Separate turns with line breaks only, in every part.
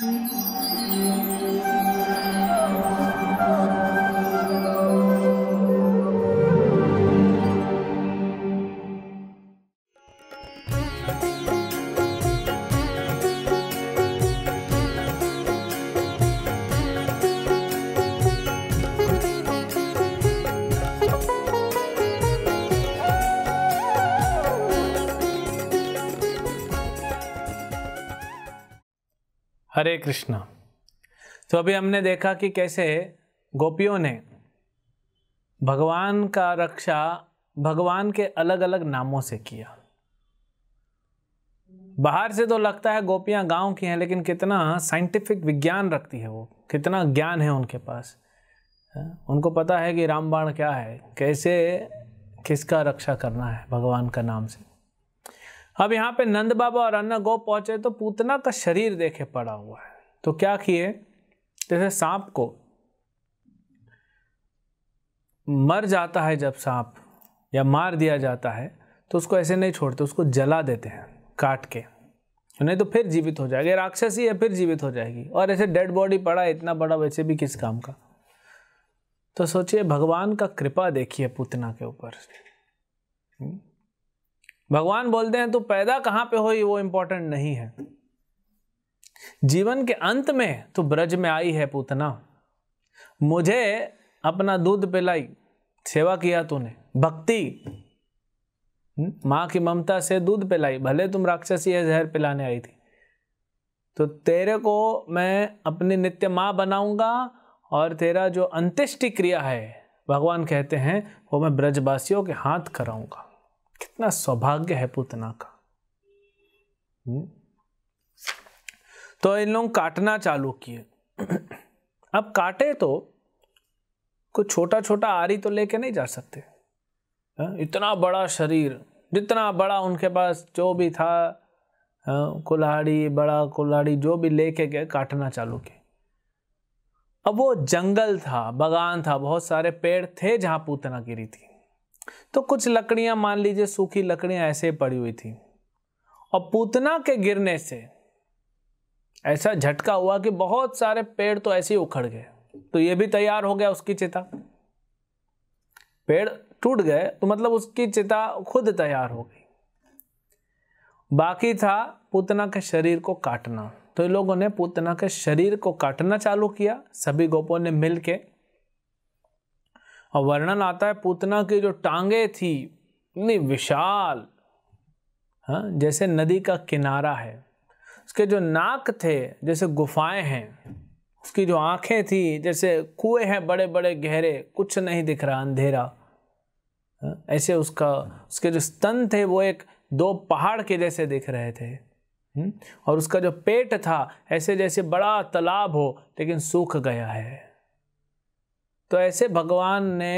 Thank you. हरे कृष्णा तो अभी हमने देखा कि कैसे गोपियों ने भगवान का रक्षा भगवान के अलग अलग नामों से किया बाहर से तो लगता है गोपियां गांव की हैं लेकिन कितना साइंटिफिक विज्ञान रखती है वो कितना ज्ञान है उनके पास हाँ, उनको पता है कि रामबाण क्या है कैसे किसका रक्षा करना है भगवान का नाम से अब यहाँ पे नंद बाबा और अन्ना गौ पहुंचे तो पूतना का शरीर देखे पड़ा हुआ है तो क्या किए जैसे सांप को मर जाता है जब सांप या मार दिया जाता है तो उसको ऐसे नहीं छोड़ते उसको जला देते हैं काट के नहीं तो फिर जीवित हो जाएगी राक्षसी है फिर जीवित हो जाएगी और ऐसे डेड बॉडी पड़ा इतना बड़ा वैसे भी किस काम का तो सोचिए भगवान का कृपा देखिए पूतना के ऊपर हम्म। भगवान बोलते हैं तू पैदा कहाँ पे हो ये वो इम्पोर्टेंट नहीं है जीवन के अंत में तू ब्रज में आई है पूतना मुझे अपना दूध पिलाई सेवा किया तूने भक्ति हम्म? माँ की ममता से दूध पिलाई भले तुम राक्षसी है जहर पिलाने आई थी तो तेरे को मैं अपनी नित्य माँ बनाऊंगा और तेरा जो अंत्येष्टि क्रिया है भगवान कहते हैं वो मैं ब्रजवासियों के हाथ कराऊंगा कितना सौभाग्य है पूतना का हम्म? तो इन लोग काटना चालू किए अब काटे तो कुछ छोटा छोटा आरी तो लेके नहीं जा सकते हाँ, इतना बड़ा शरीर जितना बड़ा उनके पास जो भी था हाँ, कुल्हाड़ी बड़ा कुल्हाड़ी जो भी लेके गए काटना चालू किए अब वो जंगल था बगान था बहुत सारे पेड़ थे जहां पूतना गिरी थी तो कुछ लकड़ियां मान लीजिए सूखी लकड़ियां ऐसे पड़ी हुई थी और पूतना के गिरने से ऐसा झटका हुआ कि बहुत सारे पेड़ तो ऐसे ही उखड़ गए तो ये भी तैयार हो गया उसकी चिता पेड़ टूट गए तो मतलब उसकी चिता खुद तैयार हो गई बाकी था पूतना के शरीर को काटना तो इन लोगों ने पूतना के शरीर को काटना चालू किया सभी गोपों ने मिलके और वर्णन आता है पूतना की जो टांगे थी इतनी विशाल हाँ जैसे नदी का किनारा है उसके जो नाक थे जैसे गुफाएं हैं उसकी जो आंखें थी जैसे कुएं हैं बड़े बड़े गहरे कुछ नहीं दिख रहा अंधेरा हाँ, ऐसे उसका उसके जो स्तन थे वो एक दो पहाड़ के जैसे दिख रहे थे हम्म, और उसका जो पेट था ऐसे जैसे बड़ा तालाब हो लेकिन सूख गया है तो ऐसे भगवान ने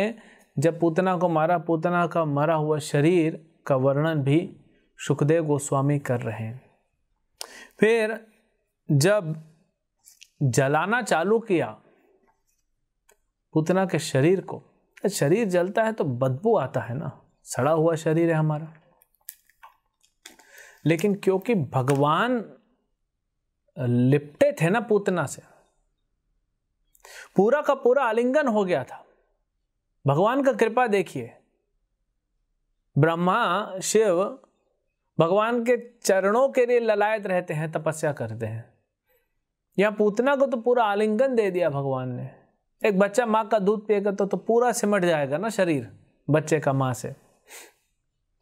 जब पूतना को मारा पूतना का मरा हुआ शरीर का वर्णन भी सुखदेव गोस्वामी कर रहे हैं फिर जब जलाना चालू किया पूतना के शरीर को तो शरीर जलता है तो बदबू आता है ना सड़ा हुआ शरीर है हमारा लेकिन क्योंकि भगवान लिपटे थे ना पूतना से पूरा का पूरा आलिंगन हो गया था भगवान का कृपा देखिए ब्रह्मा शिव भगवान के चरणों के लिए ललायत रहते हैं तपस्या करते हैं यहाँ पूतना को तो पूरा आलिंगन दे दिया भगवान ने एक बच्चा माँ का दूध पिएगा तो तो पूरा सिमट जाएगा ना शरीर बच्चे का माँ से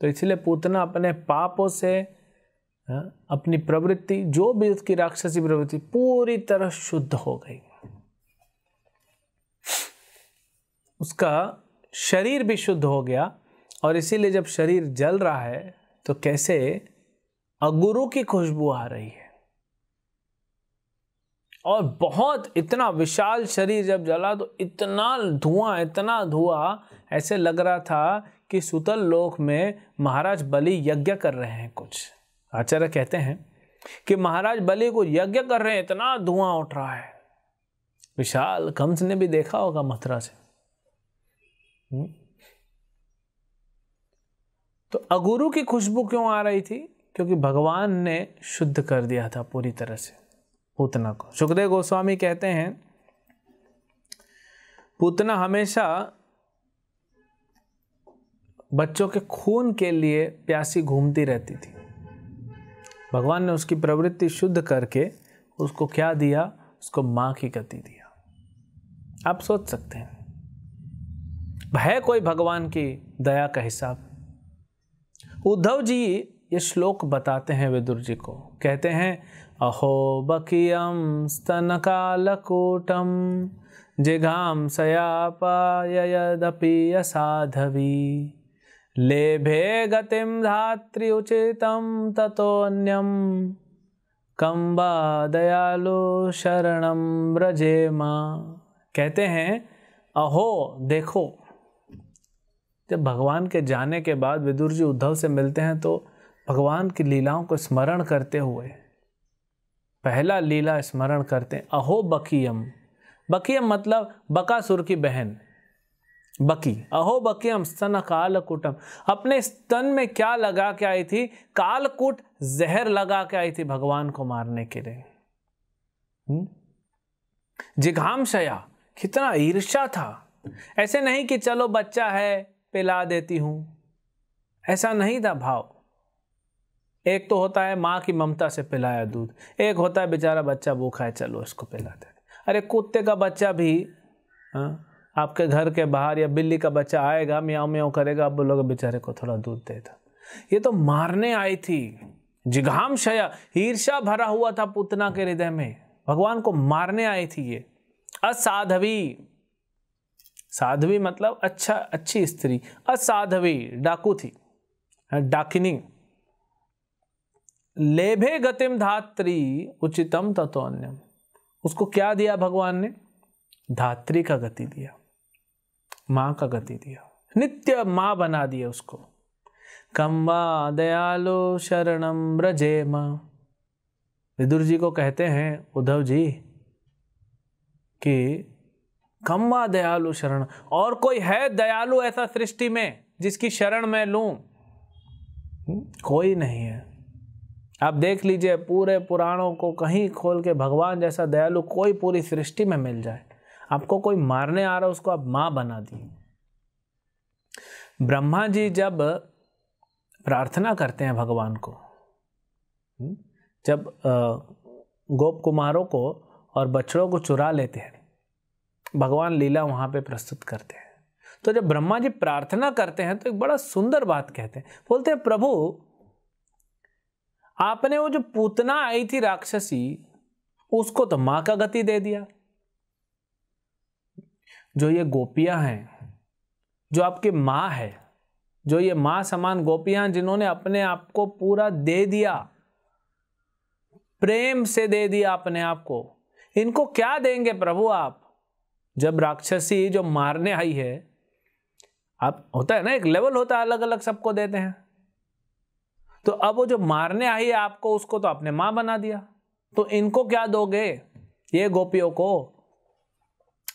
तो इसलिए पूतना अपने पापों से हाँ, अपनी प्रवृत्ति जो भी उसकी राक्षसी प्रवृत्ति पूरी तरह शुद्ध हो गई उसका शरीर भी शुद्ध हो गया और इसीलिए जब शरीर जल रहा है तो कैसे अगुरु की खुशबू आ रही है और बहुत इतना विशाल शरीर जब जला तो इतना धुआं इतना धुआं ऐसे लग रहा था कि सुतल लोक में महाराज बलि यज्ञ कर रहे हैं कुछ आचार्य कहते हैं कि महाराज बलि को यज्ञ कर रहे हैं इतना धुआं उठ रहा है विशाल कंस ने भी देखा होगा मथुरा से हम्म। तो अगुरु की खुशबू क्यों आ रही थी क्योंकि भगवान ने शुद्ध कर दिया था पूरी तरह से पूतना को सुखदेव गोस्वामी कहते हैं पूतना हमेशा बच्चों के खून के लिए प्यासी घूमती रहती थी भगवान ने उसकी प्रवृत्ति शुद्ध करके उसको क्या दिया उसको माँ की गति दिया आप सोच सकते हैं है कोई भगवान की दया का हिसाब उद्धव जी ये श्लोक बताते हैं विदुर जी को कहते हैं अहो बकियम स्तन कालकूटम जिघाम सयापायदपि असाधवी लेभे गतिम धात्री उचितम तथोन्यम कंबा दयालु शरणम ब्रजे माँ कहते हैं अहो देखो जब भगवान के जाने के बाद विदुर जी उद्धव से मिलते हैं तो भगवान की लीलाओं को स्मरण करते हुए पहला लीला स्मरण करते हैं अहो बकीयम बकीयम मतलब बकासुर की बहन बकी अहो बकीयम स्तन कालकुटम अपने स्तन में क्या लगा के आई थी कालकुट जहर लगा के आई थी भगवान को मारने के लिए जिघामशया कितना ईर्ष्या था ऐसे नहीं कि चलो बच्चा है पिला देती हूँ ऐसा नहीं था भाव एक तो होता है माँ की ममता से पिलाया दूध एक होता है बेचारा बच्चा भूखा है चलो इसको पिला दे अरे कुत्ते का बच्चा भी हाँ आपके घर के बाहर या बिल्ली का बच्चा आएगा म्याओ म्याओ करेगा आप बोलोगे बेचारे को थोड़ा दूध दे दो ये तो मारने आई थी जिघाम शया ईर्षा भरा हुआ था पुतना के हृदय में भगवान को मारने आई थी ये असाधवी साध्वी मतलब अच्छा अच्छी स्त्री असाध्वी डाकू थी हाँ, डाकिनी लेभे गतिम धात्री उचितम तत्वन्यम उसको क्या दिया भगवान ने धात्री का गति दिया माँ का गति दिया नित्य माँ बना दिया उसको कम्बा दयालो शरणम ब्रजे माँ विदुर जी को कहते हैं उद्धव जी कि कम्मा दयालु शरण और कोई है दयालु ऐसा सृष्टि में जिसकी शरण मैं लूं कोई नहीं है आप देख लीजिए पूरे पुराणों को कहीं खोल के भगवान जैसा दयालु कोई पूरी सृष्टि में मिल जाए आपको कोई मारने आ रहा उसको आप माँ बना दिए ब्रह्मा जी जब प्रार्थना करते हैं भगवान को जब गोप कुमारों को और बछड़ों को चुरा लेते हैं भगवान लीला वहाँ पे प्रस्तुत करते हैं तो जब ब्रह्मा जी प्रार्थना करते हैं तो एक बड़ा सुंदर बात कहते हैं बोलते हैं प्रभु आपने वो जो पूतना आई थी राक्षसी उसको तो माँ का गति दे दिया जो ये गोपियाँ हैं जो आपकी माँ है जो ये माँ समान गोपियाँ जिन्होंने अपने आप को पूरा दे दिया प्रेम से दे दिया अपने आप को इनको क्या देंगे प्रभु आप जब राक्षसी जो मारने आई है आप होता है ना एक लेवल होता है अलग अलग सबको देते हैं तो अब वो जो मारने आई है आपको उसको तो आपने मां बना दिया तो इनको क्या दोगे ये गोपियों को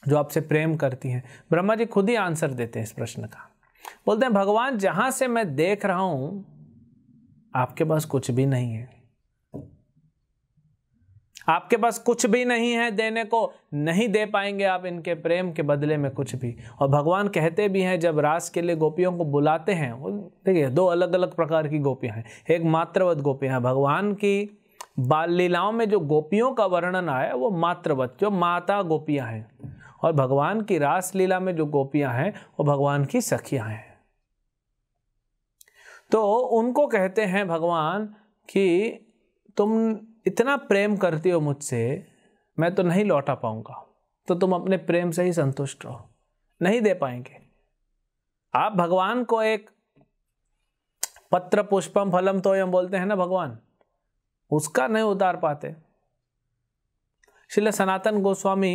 जो आपसे प्रेम करती हैं ब्रह्मा जी खुद ही आंसर देते हैं इस प्रश्न का बोलते हैं भगवान जहां से मैं देख रहा हूं आपके पास कुछ भी नहीं है आपके पास कुछ भी नहीं है देने को नहीं दे पाएंगे आप इनके प्रेम के बदले में कुछ भी और भगवान कहते भी हैं जब रास के लिए गोपियों को बुलाते हैं देखिए दो अलग अलग प्रकार की गोपियाँ हैं एक मात्रवत गोपियाँ हैं भगवान की बाल लीलाओं में जो गोपियों का वर्णन आया वो मात्रवत जो माता गोपियाँ हैं और भगवान की रास लीला में जो गोपियाँ हैं वो भगवान की सखियाँ हैं तो उनको कहते हैं भगवान कि तुम इतना प्रेम करती हो मुझसे मैं तो नहीं लौटा पाऊंगा तो तुम अपने प्रेम से ही संतुष्ट रहो नहीं दे पाएंगे आप भगवान को एक पत्र पुष्पम फलम तो हम बोलते हैं ना भगवान उसका नहीं उतार पाते श्री सनातन गोस्वामी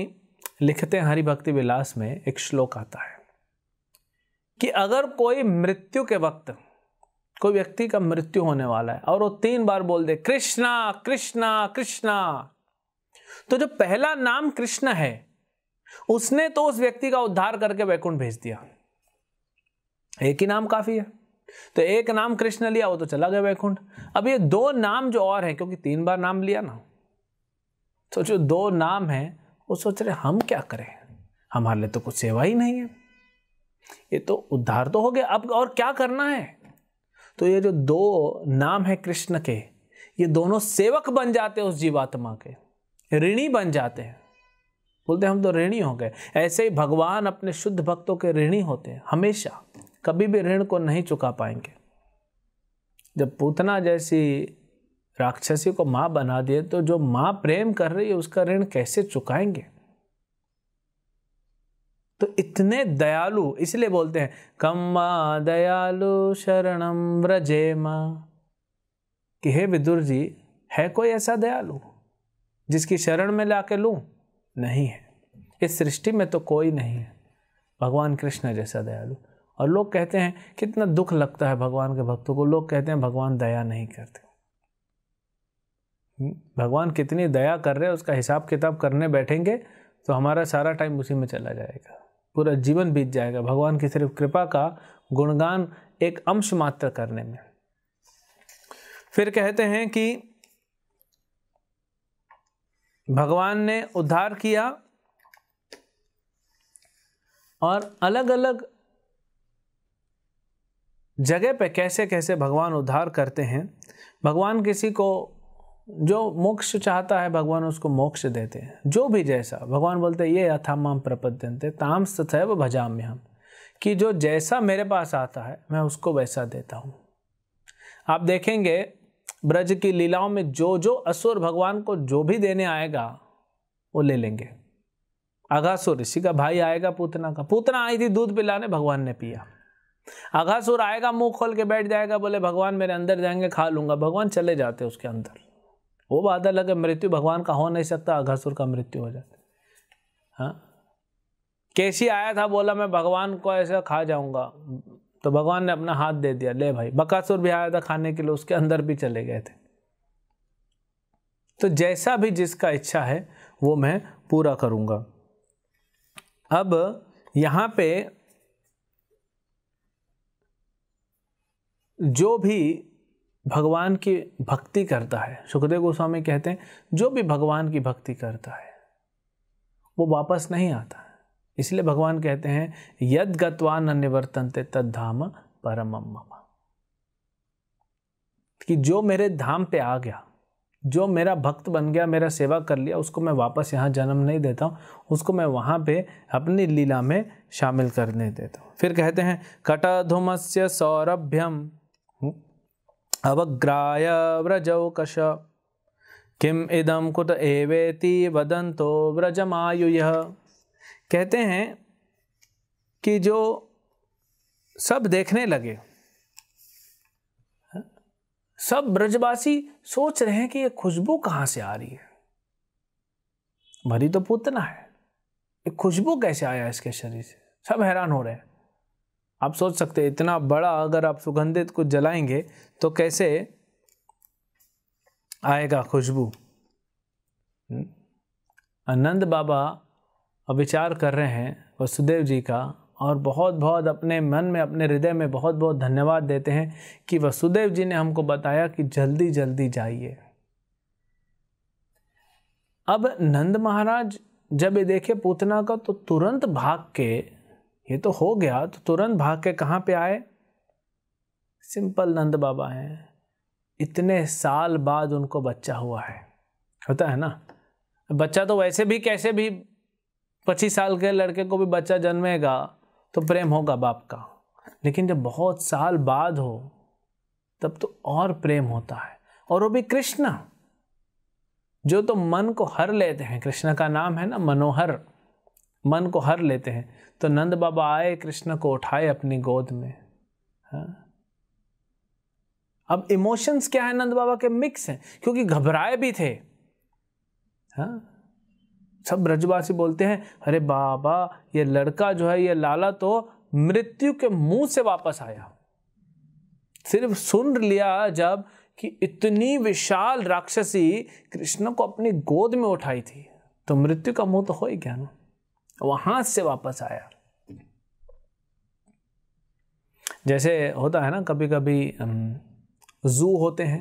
लिखते हैं हरिभक्ति विलास में एक श्लोक आता है कि अगर कोई मृत्यु के वक्त कोई व्यक्ति का मृत्यु होने वाला है और वो तीन बार बोल दे कृष्णा कृष्णा कृष्णा तो जो पहला नाम कृष्ण है उसने तो उस व्यक्ति का उद्धार करके वैकुंठ भेज दिया एक ही नाम काफी है तो एक नाम कृष्ण लिया वो तो चला गया वैकुंठ अब ये दो नाम जो और है क्योंकि तीन बार नाम लिया ना तो जो दो नाम है वो सोच रहे हम क्या करें हमारे लिए तो कुछ सेवा ही नहीं है ये तो उद्धार तो हो गया अब और क्या करना है तो ये जो दो नाम है कृष्ण के ये दोनों सेवक बन जाते हैं उस जीवात्मा के ऋणी बन जाते हैं बोलते हम तो ऋणी हो गए ऐसे ही भगवान अपने शुद्ध भक्तों के ऋणी होते हैं हमेशा कभी भी ऋण को नहीं चुका पाएंगे जब पूतना जैसी राक्षसी को माँ बना दिए तो जो माँ प्रेम कर रही है उसका ऋण कैसे चुकाएंगे तो इतने दयालु इसलिए बोलते हैं कम्मा दयालु शरणम व्रजे माँ कि हे विदुर जी है कोई ऐसा दयालु जिसकी शरण में ला के लूँ नहीं है इस सृष्टि में तो कोई नहीं है भगवान कृष्ण जैसा दयालु और लोग कहते हैं कितना दुख लगता है भगवान के भक्तों को लोग कहते हैं भगवान दया नहीं करते हम्म, भगवान कितनी दया कर रहे हैं उसका हिसाब किताब करने बैठेंगे तो हमारा सारा टाइम उसी में चला जाएगा पूरा जीवन बीत जाएगा भगवान की सिर्फ कृपा का गुणगान एक अंश मात्र करने में फिर कहते हैं कि भगवान ने उद्धार किया और अलग अलग जगह पे कैसे कैसे भगवान उद्धार करते हैं भगवान किसी को जो मोक्ष चाहता है भगवान उसको मोक्ष देते हैं जो भी जैसा भगवान बोलते हैं ये यथामाम प्रपद्यंते ताम भजाम्य हम कि जो जैसा मेरे पास आता है मैं उसको वैसा देता हूँ आप देखेंगे ब्रज की लीलाओं में जो जो असुर भगवान को जो भी देने आएगा वो ले लेंगे अघासुर ऋषि का भाई आएगा पूतना का पूतना आई थी दूध पिलाने भगवान ने पिया अघासुर आएगा मुंह खोल के बैठ जाएगा बोले भगवान मेरे अंदर जाएंगे खा लूंगा भगवान चले जाते उसके अंदर वो बात अलग है मृत्यु भगवान का हो नहीं सकता अघासुर का मृत्यु हो जाता हाँ कैसी आया था बोला मैं भगवान को ऐसा खा जाऊंगा तो भगवान ने अपना हाथ दे दिया ले भाई बकासुर भी आया था खाने के लिए उसके अंदर भी चले गए थे तो जैसा भी जिसका इच्छा है वो मैं पूरा करूंगा अब यहां पे जो भी भगवान की भक्ति करता है सुखदेव गोस्वामी कहते हैं जो भी भगवान की भक्ति करता है वो वापस नहीं आता इसलिए भगवान कहते हैं यद गत्वा न निवर्तनते तद धाम परम कि जो मेरे धाम पे आ गया जो मेरा भक्त बन गया मेरा सेवा कर लिया उसको मैं वापस यहाँ जन्म नहीं देता हूँ उसको मैं वहाँ पे अपनी लीला में शामिल करने देता हूँ फिर कहते हैं कटाधुमस्य सौरभ्यम अवग्राय व्रजौकश किम इदम कुत एवेति वदंतो व्रजमायुय कहते हैं कि जो सब देखने लगे हाँ, सब ब्रजवासी सोच रहे हैं कि ये खुशबू कहाँ से आ रही है भरी तो पूतना है ये खुशबू कैसे आया इसके शरीर से सब हैरान हो रहे हैं आप सोच सकते हैं इतना बड़ा अगर आप सुगंधित को जलाएंगे तो कैसे आएगा खुशबू आनंद बाबा विचार कर रहे हैं वसुदेव जी का और बहुत बहुत अपने मन में अपने हृदय में बहुत बहुत धन्यवाद देते हैं कि वसुदेव जी ने हमको बताया कि जल्दी जल्दी जाइए अब नंद महाराज जब ये देखे पूतना का तो तुरंत भाग के ये तो हो गया तो तुरंत भाग के कहाँ पे आए सिंपल नंद बाबा हैं इतने साल बाद उनको बच्चा हुआ है होता है ना बच्चा तो वैसे भी कैसे भी पच्चीस साल के लड़के को भी बच्चा जन्मेगा तो प्रेम होगा बाप का लेकिन जब बहुत साल बाद हो तब तो और प्रेम होता है और वो भी कृष्ण जो तो मन को हर लेते हैं कृष्ण का नाम है ना मनोहर मन को हर लेते हैं तो नंद बाबा आए कृष्ण को उठाए अपनी गोद में हाँ अब इमोशंस क्या है नंद बाबा के मिक्स हैं क्योंकि घबराए भी थे हाँ सब ब्रजवासी बोलते हैं अरे बाबा ये लड़का जो है ये लाला तो मृत्यु के मुंह से वापस आया सिर्फ सुन लिया जब कि इतनी विशाल राक्षसी कृष्ण को अपनी गोद में उठाई थी तो मृत्यु का मुंह तो हो ही क्या ना वहां से वापस आया जैसे होता है ना कभी कभी जू होते हैं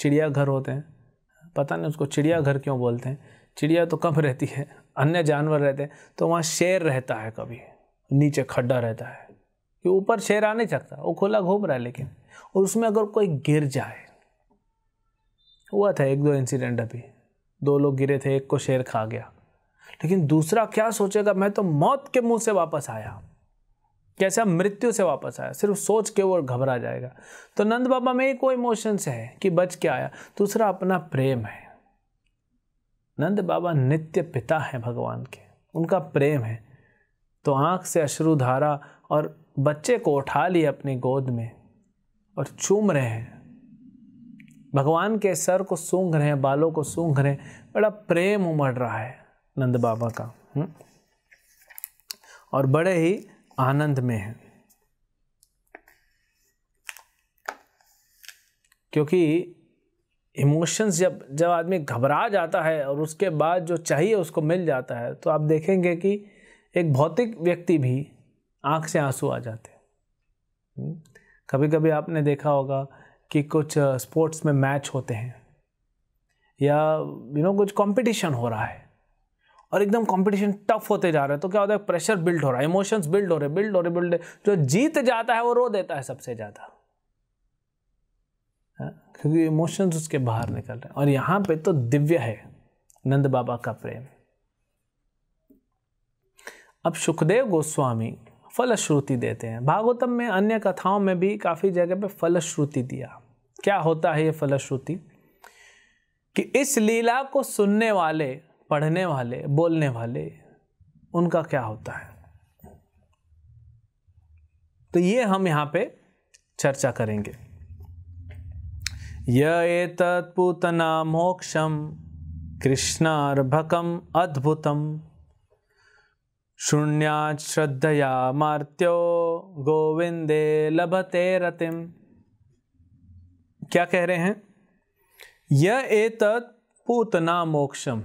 चिड़ियाघर होते हैं पता नहीं उसको चिड़ियाघर क्यों बोलते हैं चिड़िया तो कम रहती है अन्य जानवर रहते हैं तो वहाँ शेर रहता है कभी नीचे खड्डा रहता है कि ऊपर शेर आ नहीं सकता वो खुला घूम रहा है लेकिन और उसमें अगर कोई गिर जाए हुआ था एक दो इंसिडेंट अभी दो लोग गिरे थे एक को शेर खा गया लेकिन दूसरा क्या सोचेगा मैं तो मौत के मुंह से वापस आया कैसे हम मृत्यु से वापस आया सिर्फ सोच के वो घबरा जाएगा तो नंद बाबा में ही कोई इमोशंस है कि बच के आया दूसरा अपना प्रेम है नंद बाबा नित्य पिता हैं भगवान के उनका प्रेम है तो आँख से अश्रु धारा और बच्चे को उठा लिए अपनी गोद में और चूम रहे हैं भगवान के सर को सूंघ रहे हैं बालों को सूंघ रहे हैं बड़ा प्रेम उमड़ रहा है नंद बाबा का हुँ? हम्म? और बड़े ही आनंद में है क्योंकि इमोशंस जब जब आदमी घबरा जाता है और उसके बाद जो चाहिए उसको मिल जाता है तो आप देखेंगे कि एक भौतिक व्यक्ति भी आंख से आंसू आ जाते हैं हम्म? कभी कभी आपने देखा होगा कि कुछ स्पोर्ट्स में मैच होते हैं या यू नो कुछ कंपटीशन हो रहा है और एकदम कंपटीशन टफ होते जा रहे हैं तो क्या होता है प्रेशर बिल्ड हो रहा है इमोशंस बिल्ड हो रहे बिल्ड हो रहे बिल्ड जो जीत जाता है वो रो देता है सबसे ज़्यादा हाँ, क्योंकि इमोशंस उसके बाहर निकल रहे हैं और यहाँ पे तो दिव्य है नंद बाबा का प्रेम अब सुखदेव गोस्वामी फलश्रुति देते हैं भागवतम में अन्य कथाओं में भी काफ़ी जगह पर फलश्रुति दिया क्या होता है ये फलश्रुति कि इस लीला को सुनने वाले पढ़ने वाले बोलने वाले उनका क्या होता है तो ये हम यहाँ पे चर्चा करेंगे ये तत्पूतना मोक्षम कृष्णार्भकम अद्भुतम शून्या श्रद्धया मार्त्यो गोविंदे लभते रतिम क्या कह रहे हैं यह एतत् पूतना मोक्षम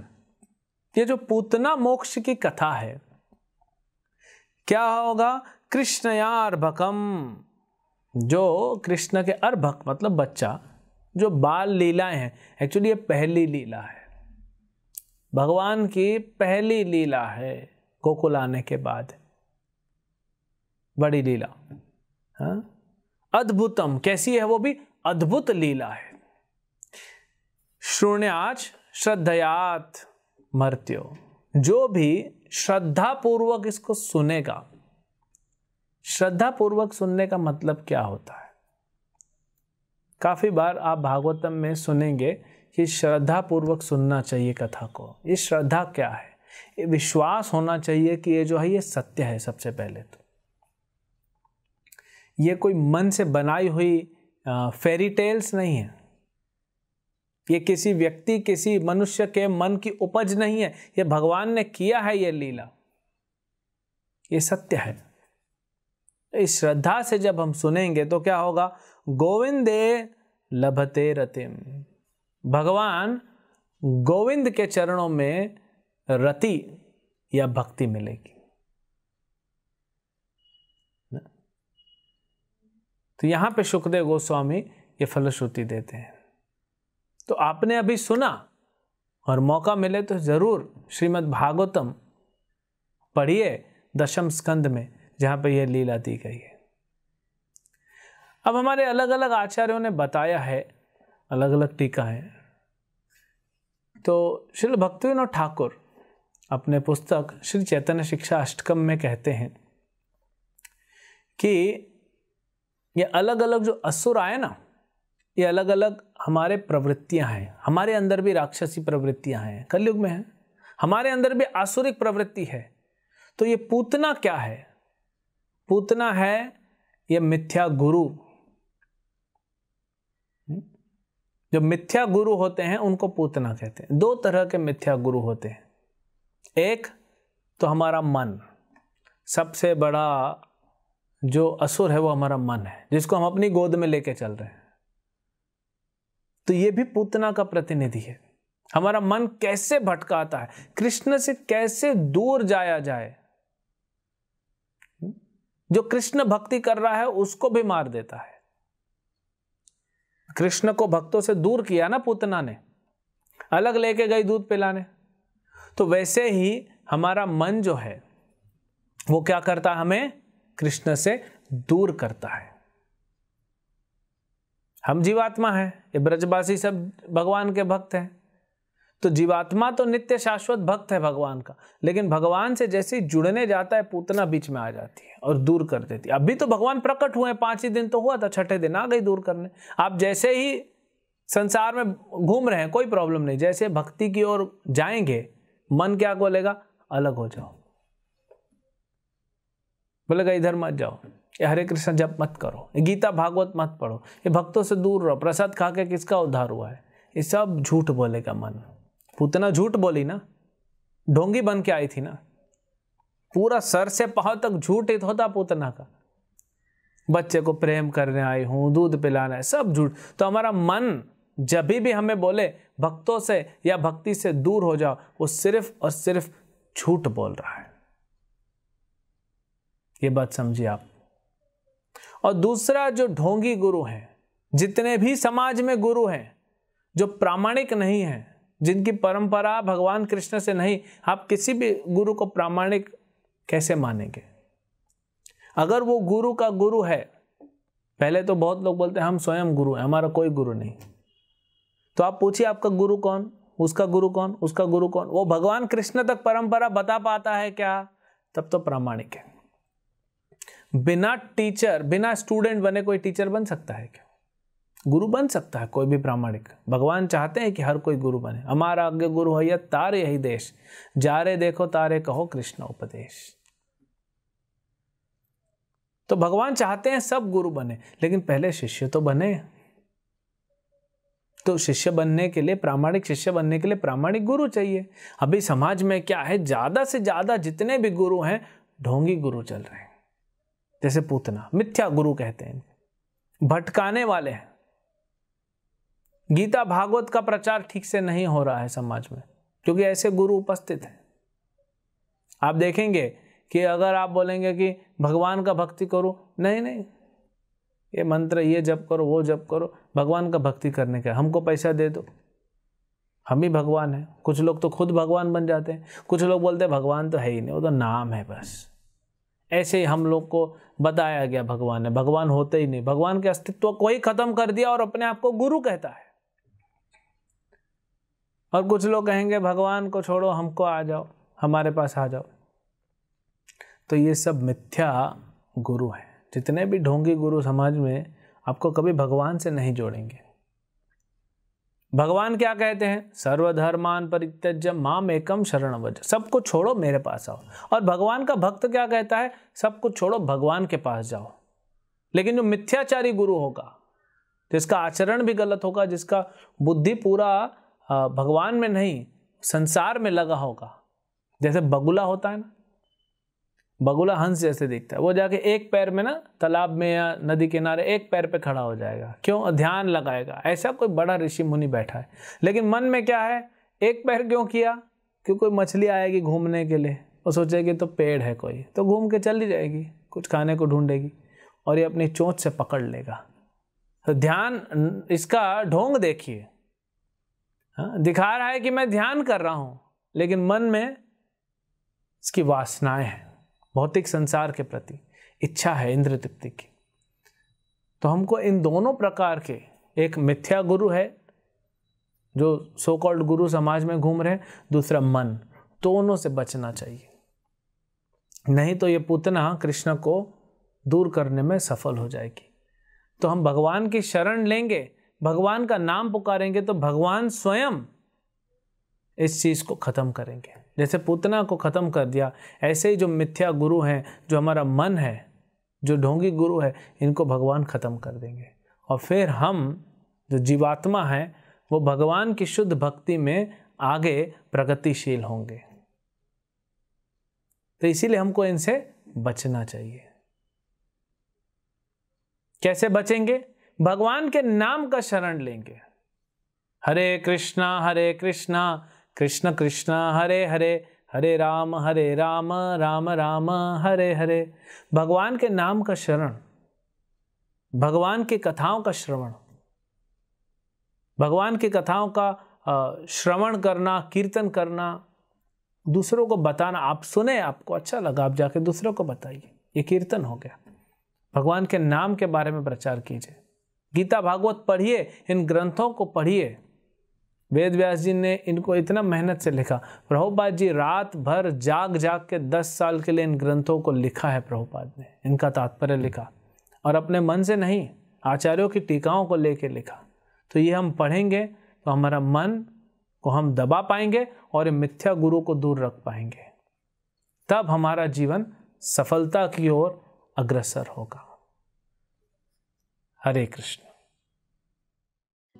ये जो पूतना मोक्ष की कथा है क्या होगा कृष्ण या अर्भकम जो कृष्ण के अर्भक मतलब बच्चा जो बाल लीलाएं हैं एक्चुअली ये पहली लीला है भगवान की पहली लीला है गोकुल आने के बाद बड़ी लीला हाँ अद्भुतम कैसी है वो भी अद्भुत लीला है श्रोण्याच श्रद्धयात मर्त्यो जो भी श्रद्धा पूर्वक इसको सुनेगा श्रद्धा पूर्वक सुनने का मतलब क्या होता है काफ़ी बार आप भागवतम में सुनेंगे कि श्रद्धा पूर्वक सुनना चाहिए कथा को ये श्रद्धा क्या है ये विश्वास होना चाहिए कि ये जो है ये सत्य है सबसे पहले तो ये कोई मन से बनाई हुई फेरी टेल्स नहीं है ये किसी व्यक्ति किसी मनुष्य के मन की उपज नहीं है ये भगवान ने किया है ये लीला ये सत्य है इस श्रद्धा से जब हम सुनेंगे तो क्या होगा गोविंदे लभते रतिम भगवान गोविंद के चरणों में रति या भक्ति मिलेगी तो यहां पे सुखदेव गोस्वामी ये फलश्रुति देते हैं तो आपने अभी सुना और मौका मिले तो ज़रूर श्रीमद् भागवतम पढ़िए दशम स्कंद में जहां पर यह लीला दी गई है अब हमारे अलग अलग आचार्यों ने बताया है अलग अलग टीका है तो श्री भक्तिविनोद ठाकुर अपने पुस्तक श्री चैतन्य शिक्षा अष्टकम में कहते हैं कि ये अलग अलग जो असुर आए ना ये अलग अलग हमारे प्रवृत्तियां हैं हमारे अंदर भी राक्षसी प्रवृत्तियां हैं कलयुग में हैं हमारे अंदर भी आसुरिक प्रवृत्ति है तो ये पूतना क्या है पूतना है ये मिथ्या गुरु हम्म? जो मिथ्या गुरु होते हैं उनको पूतना कहते हैं दो तरह के मिथ्या गुरु होते हैं एक तो हमारा मन सबसे बड़ा जो असुर है वो हमारा मन है जिसको हम अपनी गोद में लेके चल रहे हैं तो ये भी पूतना का प्रतिनिधि है हमारा मन कैसे भटकाता है कृष्ण से कैसे दूर जाया जाए जो कृष्ण भक्ति कर रहा है उसको भी मार देता है कृष्ण को भक्तों से दूर किया ना पूतना ने अलग लेके गई दूध पिलाने तो वैसे ही हमारा मन जो है वो क्या करता है हमें कृष्ण से दूर करता है हम जीवात्मा हैं ये ब्रजवासी सब भगवान के भक्त हैं तो जीवात्मा तो नित्य शाश्वत भक्त है भगवान का लेकिन भगवान से जैसे ही जुड़ने जाता है पूतना बीच में आ जाती है और दूर कर देती है अभी तो भगवान प्रकट हुए पांच ही दिन तो हुआ था छठे दिन आ गई दूर करने आप जैसे ही संसार में घूम रहे हैं कोई प्रॉब्लम नहीं जैसे भक्ति की ओर जाएंगे मन क्या बोलेगा अलग हो जाओ बोलेगा इधर मत जाओ ये हरे कृष्ण जप मत करो ये गीता भागवत मत पढ़ो ये भक्तों से दूर रहो प्रसाद खा के किसका उद्धार हुआ है ये सब झूठ बोलेगा मन पूतना झूठ बोली ना ढोंगी बन के आई थी ना पूरा सर से पाँव तक झूठ ही होता पूतना का बच्चे को प्रेम करने आई हूँ दूध पिलाना है सब झूठ तो हमारा मन जब भी हमें बोले भक्तों से या भक्ति से दूर हो जाओ वो सिर्फ और सिर्फ झूठ बोल रहा है ये बात समझिए आप और दूसरा जो ढोंगी गुरु हैं जितने भी समाज में गुरु हैं जो प्रामाणिक नहीं हैं जिनकी परंपरा भगवान कृष्ण से नहीं आप किसी भी गुरु को प्रामाणिक कैसे मानेंगे अगर वो गुरु का गुरु है पहले तो बहुत लोग बोलते हैं हम स्वयं गुरु हैं हमारा कोई गुरु नहीं तो आप पूछिए आपका गुरु कौन उसका गुरु कौन उसका गुरु कौन वो भगवान कृष्ण तक परंपरा बता पाता है क्या तब तो प्रामाणिक है बिना टीचर बिना स्टूडेंट बने कोई टीचर बन सकता है क्या गुरु बन सकता है कोई भी प्रामाणिक भगवान चाहते हैं कि हर कोई गुरु बने हमारा आगे गुरु है या तारे यही देश जारे देखो तारे कहो कृष्ण उपदेश तो भगवान चाहते हैं सब गुरु बने लेकिन पहले शिष्य तो बने तो शिष्य बनने के लिए प्रामाणिक शिष्य बनने के लिए प्रामाणिक गुरु चाहिए अभी समाज में क्या है ज़्यादा से ज़्यादा जितने भी गुरु हैं ढोंगी गुरु चल रहे हैं जैसे पूतना मिथ्या गुरु कहते हैं भटकाने वाले हैं गीता भागवत का प्रचार ठीक से नहीं हो रहा है समाज में क्योंकि ऐसे गुरु उपस्थित हैं आप देखेंगे कि अगर आप बोलेंगे कि भगवान का भक्ति करो नहीं नहीं ये मंत्र ये जप करो वो जप करो भगवान का भक्ति करने का हमको पैसा दे दो हम ही भगवान हैं कुछ लोग तो खुद भगवान बन जाते हैं कुछ लोग बोलते हैं भगवान तो है ही नहीं वो तो नाम है बस ऐसे ही हम लोग को बताया गया भगवान है भगवान होते ही नहीं भगवान के अस्तित्व को ही खत्म कर दिया और अपने आप को गुरु कहता है और कुछ लोग कहेंगे भगवान को छोड़ो हमको आ जाओ हमारे पास आ जाओ तो ये सब मिथ्या गुरु हैं जितने भी ढोंगी गुरु समाज में आपको कभी भगवान से नहीं जोड़ेंगे भगवान क्या कहते हैं सर्वधर्मान परित्यज माम एकम शरण वज सबको छोड़ो मेरे पास आओ और भगवान का भक्त क्या कहता है सबको छोड़ो भगवान के पास जाओ लेकिन जो मिथ्याचारी गुरु होगा जिसका आचरण भी गलत होगा जिसका बुद्धि पूरा भगवान में नहीं संसार में लगा होगा जैसे बगुला होता है ना बगुला हंस जैसे दिखता है वो जाके एक पैर में ना तालाब में या नदी किनारे एक पैर पे खड़ा हो जाएगा क्यों ध्यान लगाएगा ऐसा कोई बड़ा ऋषि मुनि बैठा है लेकिन मन में क्या है एक पैर क्यों किया क्यों कोई मछली आएगी घूमने के लिए वो सोचेगी तो पेड़ है कोई तो घूम के चली जाएगी कुछ खाने को ढूंढेगी और ये अपनी चोंच से पकड़ लेगा तो ध्यान इसका ढोंग देखिए हाँ, दिखा रहा है कि मैं ध्यान कर रहा हूँ लेकिन मन में इसकी वासनाएं हैं भौतिक संसार के प्रति इच्छा है इंद्र तृप्ति की तो हमको इन दोनों प्रकार के एक मिथ्या गुरु है जो सो कॉल्ड गुरु समाज में घूम रहे हैं दूसरा मन दोनों से बचना चाहिए नहीं तो ये पूतना कृष्ण को दूर करने में सफल हो जाएगी तो हम भगवान की शरण लेंगे भगवान का नाम पुकारेंगे तो भगवान स्वयं इस चीज़ को ख़त्म करेंगे जैसे पूतना को ख़त्म कर दिया ऐसे ही जो मिथ्या गुरु हैं जो हमारा मन है जो ढोंगी गुरु है इनको भगवान ख़त्म कर देंगे और फिर हम जो जीवात्मा हैं वो भगवान की शुद्ध भक्ति में आगे प्रगतिशील होंगे तो इसीलिए हमको इनसे बचना चाहिए कैसे बचेंगे भगवान के नाम का शरण लेंगे हरे कृष्णा हरे कृष्णा कृष्ण कृष्ण हरे हरे हरे राम हरे राम राम राम हरे हरे भगवान के नाम का शरण भगवान की कथाओं का श्रवण भगवान की कथाओं का श्रवण करना कीर्तन करना दूसरों को बताना आप सुने आपको अच्छा लगा आप जाके दूसरों को बताइए ये कीर्तन हो गया भगवान के नाम के बारे में प्रचार कीजिए गीता भागवत पढ़िए इन ग्रंथों को पढ़िए वेद व्यास जी ने इनको इतना मेहनत से लिखा प्रभुपाद जी रात भर जाग जाग के दस साल के लिए इन ग्रंथों को लिखा है प्रभुपाद ने इनका तात्पर्य लिखा और अपने मन से नहीं आचार्यों की टीकाओं को लेके लिखा तो ये हम पढ़ेंगे तो हमारा मन को हम दबा पाएंगे और मिथ्या गुरु को दूर रख पाएंगे तब हमारा जीवन सफलता की ओर अग्रसर होगा हरे कृष्ण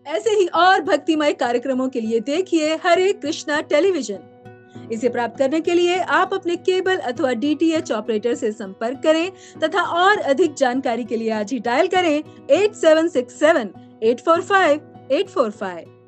ऐसे ही और भक्तिमय कार्यक्रमों के लिए देखिए हरे कृष्णा टेलीविजन इसे प्राप्त करने के लिए आप अपने केबल अथवा डीटीएच ऑपरेटर से संपर्क करें तथा और अधिक जानकारी के लिए आज ही डायल करें eight seven six seven eight four five eight four five